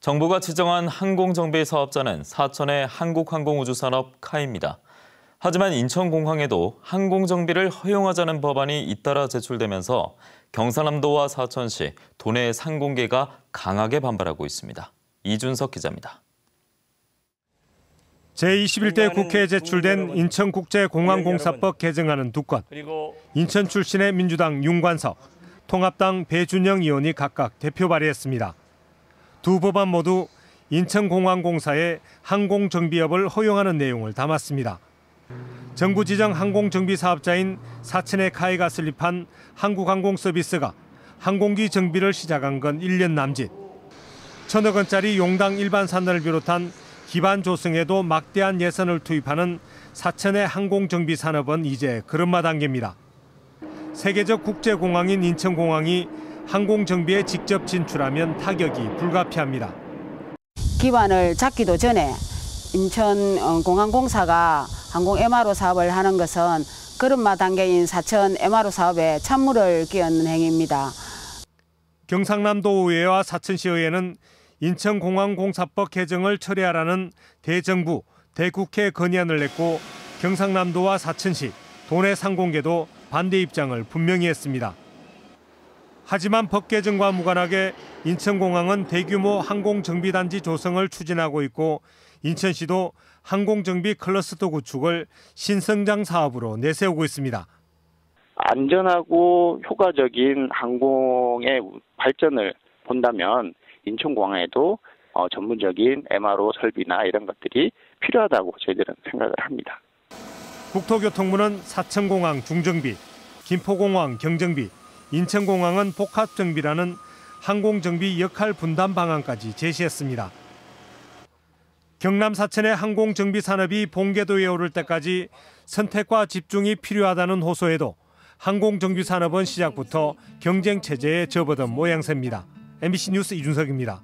정부가 지정한 항공정비 사업자는 사천의 한국항공우주산업 카입니다. 하지만 인천공항에도 항공정비를 허용하자는 법안이 잇따라 제출되면서 경상남도와 사천시, 도내 상공계가 강하게 반발하고 있습니다. 이준석 기자입니다. 제21대 국회에 제출된 인천국제공항공사법 개정안은 두 건, 인천 출신의 민주당 윤관석, 통합당 배준영 의원이 각각 대표 발의했습니다. 두 법안 모두 인천공항공사의 항공정비업을 허용하는 내용을 담았습니다. 정부 지정 항공정비 사업자인 사천의카이가 설립한 한국항공서비스가 항공기 정비를 시작한 건 1년 남짓. 천억 원짜리 용당 일반산을 비롯한 기반 조성에도 막대한 예산을 투입하는 사천의 항공정비 산업은 이제 그릇마당깁니다. 세계적 국제공항인 인천공항이 항공 정비에 직접 진출하면 타격이 불가피합니다. 기반을 잡기도 전에 인천공항공사가 어, 항공 MRO 사업을 하는 것은 걸음마 단계인 사천 MRO 사업에 찬물을 끼얹는 행위입니다. 경상남도의회와 사천시의회는 인천공항공사법 개정을 처리하라는 대정부, 대국회 건의안을 냈고 경상남도와 사천시, 도내 상공계도 반대 입장을 분명히 했습니다. 하지만 법 개정과 무관하게 인천공항은 대규모 항공정비단지 조성을 추진하고 있고 인천시도 항공정비 클러스터 구축을 신성장 사업으로 내세우고 있습니다. 안전하고 효과적인 항공의 발전을 본다면 인천공항에도 어, 전문적인 MRO 설비나 이런 것들이 필요하다고 저희들은 생각을 합니다. 국토교통부는 사천공항 중정비, 김포공항 경정비, 인천공항은 복합정비라는 항공정비 역할 분담 방안까지 제시했습니다. 경남 사천의 항공정비 산업이 봉궤도에 오를 때까지 선택과 집중이 필요하다는 호소에도 항공정비 산업은 시작부터 경쟁 체제에 접어든 모양새입니다. MBC 뉴스 이준석입니다.